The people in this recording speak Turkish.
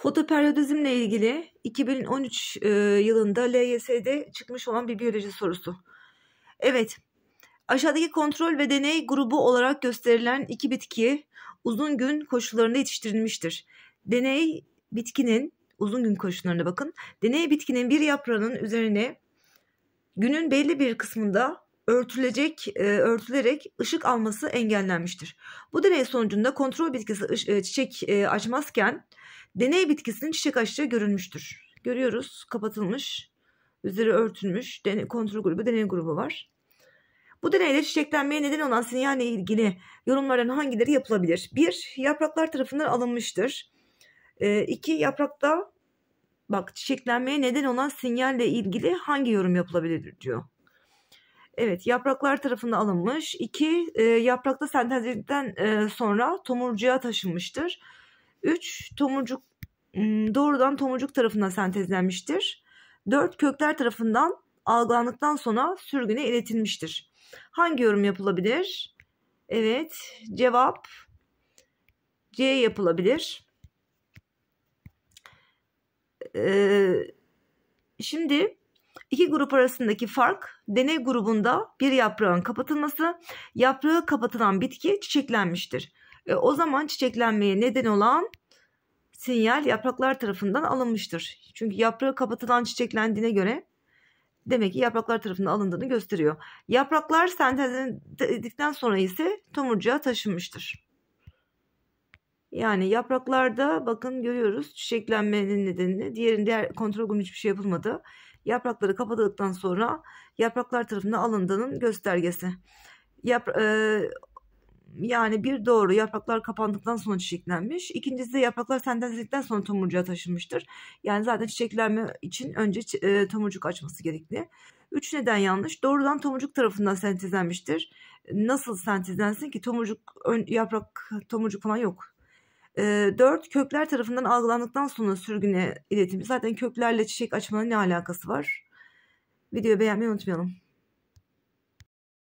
Fotoperyodizmle ilgili 2013 e, yılında LYS'de çıkmış olan bir biyoloji sorusu. Evet, aşağıdaki kontrol ve deney grubu olarak gösterilen iki bitki uzun gün koşullarında yetiştirilmiştir. Deney bitkinin uzun gün koşullarına bakın. Deney bitkinin bir yaprağının üzerine günün belli bir kısmında örtülecek, e, örtülerek ışık alması engellenmiştir. Bu deney sonucunda kontrol bitkisi e, çiçek e, açmazken deney bitkisinin çiçek açtığı görülmüştür. Görüyoruz kapatılmış, üzeri örtülmüş deney, kontrol grubu, deney grubu var. Bu deneyde çiçeklenmeye neden olan sinyalle ilgili yorumlardan hangileri yapılabilir? 1. Yapraklar tarafından alınmıştır. 2. Yaprakta bak çiçeklenmeye neden olan sinyalle ilgili hangi yorum yapılabilir diyor. Evet yapraklar tarafından alınmış. İki e, yaprakta sentezden e, sonra tomurcuğa taşınmıştır. Üç tomurcuk doğrudan tomurcuk tarafından sentezlenmiştir. Dört kökler tarafından algılandıktan sonra sürgüne iletilmiştir. Hangi yorum yapılabilir? Evet cevap C yapılabilir. Ee, şimdi İki grup arasındaki fark deney grubunda bir yaprağın kapatılması, yaprağı kapatılan bitki çiçeklenmiştir. E, o zaman çiçeklenmeye neden olan sinyal yapraklar tarafından alınmıştır. Çünkü yaprağı kapatılan çiçeklendiğine göre demek ki yapraklar tarafından alındığını gösteriyor. Yapraklar sentezledikten sonra ise tomurcuğa taşınmıştır. Yani yapraklarda bakın görüyoruz çiçeklenmenin nedenini. Diğerin diğer kontrol grubunda hiçbir şey yapılmadı. Yaprakları kapadıktan sonra yapraklar tarafında alındığının göstergesi. Yap, e, yani bir doğru yapraklar kapandıktan sonra çiçeklenmiş. İkincisi de yapraklar sentezledikten sonra tomurcuğa taşınmıştır. Yani zaten çiçeklenme için önce e, tomurcuk açması gerekli. Üç neden yanlış. Doğrudan tomurcuk tarafından sentezlenmiştir. Nasıl sentezlensin ki tomurcuk ön, yaprak tomurcuk falan yok. E, dört kökler tarafından algılandıktan sonra sürgüne iletimi. Zaten köklerle çiçek açmanın ne alakası var? Videoyu beğenmeyi unutmayalım.